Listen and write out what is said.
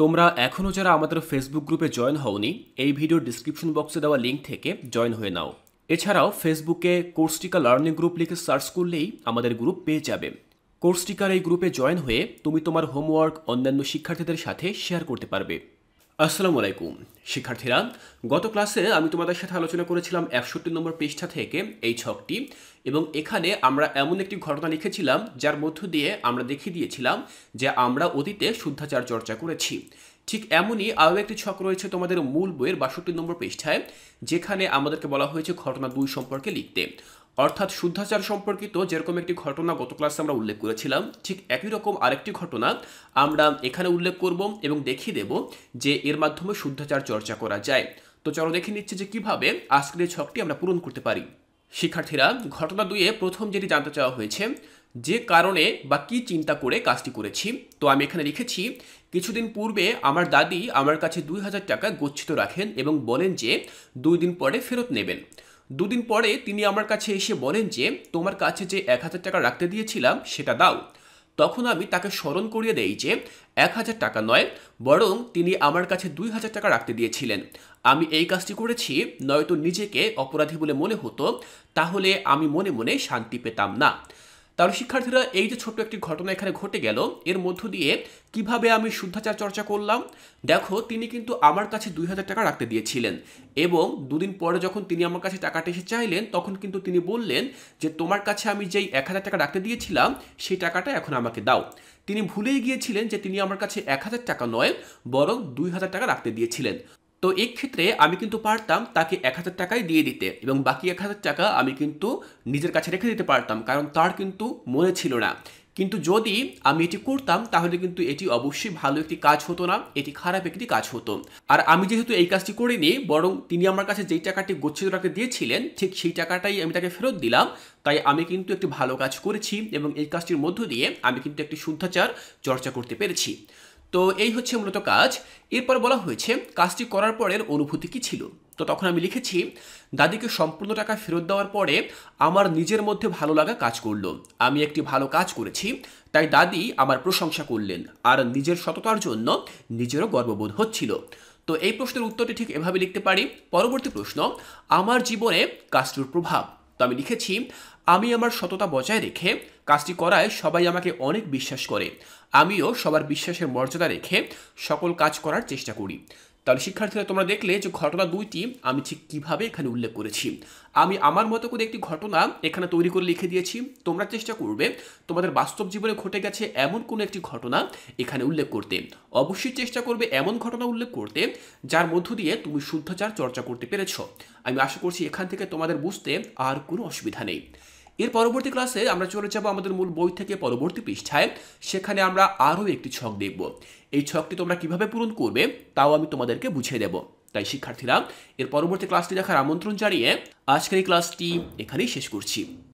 তোমরা এখনও যারা আমাদের ফেসবুক গ্রুপে জয়েন হওনি এই ভিডিওর ডিসক্রিপশন বক্সে দেওয়া লিঙ্ক থেকে জয়েন হয়ে নাও এছাড়াও ফেসবুকে কোর্সটিকা লার্নিং গ্রুপ লিখে সার্চ করলেই আমাদের গ্রুপ পেয়ে যাবে কোর্সটিকার এই গ্রুপে জয়েন হয়ে তুমি তোমার হোমওয়ার্ক অন্যান্য শিক্ষার্থীদের সাথে শেয়ার করতে পারবে আসসালামু আলাইকুম শিক্ষার্থীরা গত ক্লাসে আমি তোমাদের সাথে আলোচনা করেছিলাম একষট্টি নম্বর পৃষ্ঠা থেকে এই ছকটি এবং এখানে আমরা এমন একটি ঘটনা লিখেছিলাম যার মধ্য দিয়ে আমরা দেখিয়ে দিয়েছিলাম যে আমরা অতীতে শুদ্ধাচার চর্চা করেছি ঠিক এমনই আরও একটি ছক রয়েছে তোমাদের মূল বইয়ের বাষট্টি নম্বর পৃষ্ঠায় যেখানে আমাদেরকে বলা হয়েছে ঘটনা দুই সম্পর্কে লিখতে অর্থাৎ শুদ্ধাচার সম্পর্কিত যেরকম একটি ঘটনা গত ক্লাসে আমরা উল্লেখ করেছিলাম ঠিক একই রকম আরেকটি ঘটনা আমরা এখানে উল্লেখ করব এবং দেখিয়ে দেব যে এর মাধ্যমে শুদ্ধাচার চর্চা করা যায় তো চলো দেখে নিচ্ছে যে কিভাবে আজকের এই ছকটি আমরা পূরণ করতে পারি শিক্ষার্থীরা ঘটনা দুয়ে প্রথম যেটি জানতে চাওয়া হয়েছে যে কারণে বা কী চিন্তা করে কাজটি করেছি তো আমি এখানে লিখেছি কিছুদিন পূর্বে আমার দাদি আমার কাছে দুই হাজার টাকা গচ্ছিত রাখেন এবং বলেন যে দুই দিন পরে ফেরত নেবেন দুদিন পরে তিনি আমার কাছে এসে বলেন যে তোমার কাছে যে এক হাজার টাকা রাখতে দিয়েছিলাম সেটা দাও তখন আমি তাকে স্মরণ করিয়ে দেই যে এক হাজার টাকা নয় বরং তিনি আমার কাছে দুই হাজার টাকা রাখতে দিয়েছিলেন আমি এই কাজটি করেছি নয়তো নিজেকে অপরাধী বলে মনে হতো তাহলে আমি মনে মনে শান্তি পেতাম না তাহলে শিক্ষার্থীরা এই যে ছোট্ট একটি ঘটনা এখানে ঘটে গেল এর মধ্য দিয়ে কিভাবে আমি শুদ্ধাচার চর্চা করলাম দেখো তিনি কিন্তু আমার কাছে দুই হাজার টাকা রাখতে দিয়েছিলেন এবং দুদিন পরে যখন তিনি আমার কাছে টাকাটা এসে চাইলেন তখন কিন্তু তিনি বললেন যে তোমার কাছে আমি যেই এক হাজার টাকা রাখতে দিয়েছিলাম সেই টাকাটা এখন আমাকে দাও তিনি ভুলেই গিয়েছিলেন যে তিনি আমার কাছে এক হাজার টাকা নয় বরং দুই হাজার টাকা রাখতে দিয়েছিলেন তো এক্ষেত্রে আমি কিন্তু পারতাম তাকে এক হাজার টাকাই দিয়ে দিতে এবং বাকি এক হাজার টাকা আমি কিন্তু নিজের কাছে রেখে দিতে পারতাম কারণ তার কিন্তু মনে ছিল না কিন্তু যদি আমি এটি করতাম তাহলে কিন্তু এটি অবশ্যই ভালো একটি কাজ হতো না এটি খারাপ একটি কাজ হতো আর আমি যেহেতু এই কাজটি করিনি বরং তিনি আমার কাছে যেই টাকাটি গচ্ছিত রাখতে দিয়েছিলেন ঠিক সেই টাকাটাই আমি তাকে ফেরত দিলাম তাই আমি কিন্তু একটি ভালো কাজ করেছি এবং এই কাজটির মধ্য দিয়ে আমি কিন্তু একটি শুদ্ধাচার চর্চা করতে পেরেছি তো এই হচ্ছে মূলত কাজ এরপর বলা হয়েছে কাজটি করার পরের অনুভূতি কি ছিল তো তখন আমি লিখেছি দাদিকে সম্পূর্ণ টাকা ফেরত দেওয়ার পরে আমার নিজের মধ্যে ভালো লাগা কাজ করলো আমি একটি ভালো কাজ করেছি তাই দাদি আমার প্রশংসা করলেন আর নিজের সততার জন্য নিজেরও গর্ববোধ হচ্ছিল তো এই প্রশ্নের উত্তরটি ঠিক এভাবে লিখতে পারি পরবর্তী প্রশ্ন আমার জীবনে কাজটির প্রভাব তো আমি লিখেছি আমি আমার সততা বজায় রেখে কাজটি করায় সবাই আমাকে অনেক বিশ্বাস করে আমিও সবার বিশ্বাসের মর্যাদা রেখে সকল কাজ করার চেষ্টা করি তাহলে শিক্ষার্থীরা তোমরা দেখলে যে ঘটনা দুইটি আমি ঠিক কীভাবে এখানে উল্লেখ করেছি আমি আমার মতো করে একটি ঘটনা এখানে তৈরি করে লিখে দিয়েছি তোমরা চেষ্টা করবে তোমাদের বাস্তব জীবনে ঘটে গেছে এমন কোনো একটি ঘটনা এখানে উল্লেখ করতে অবশ্যই চেষ্টা করবে এমন ঘটনা উল্লেখ করতে যার মধ্য দিয়ে তুমি শুদ্ধাচার চর্চা করতে পেরেছ আমি আশা করছি এখান থেকে তোমাদের বুঝতে আর কোনো অসুবিধা নেই এর পরবর্তী ক্লাসে আমরা চলে যাব আমাদের মূল বই থেকে পরবর্তী পৃষ্ঠায় সেখানে আমরা আরও একটি ছক দেখব এই ছকটি তোমরা কিভাবে পূরণ করবে তাও আমি তোমাদেরকে বুঝিয়ে দেব তাই শিক্ষার্থীরা এর পরবর্তী ক্লাসটি দেখার আমন্ত্রণ জানিয়ে আজকের এই ক্লাসটি এখানেই শেষ করছি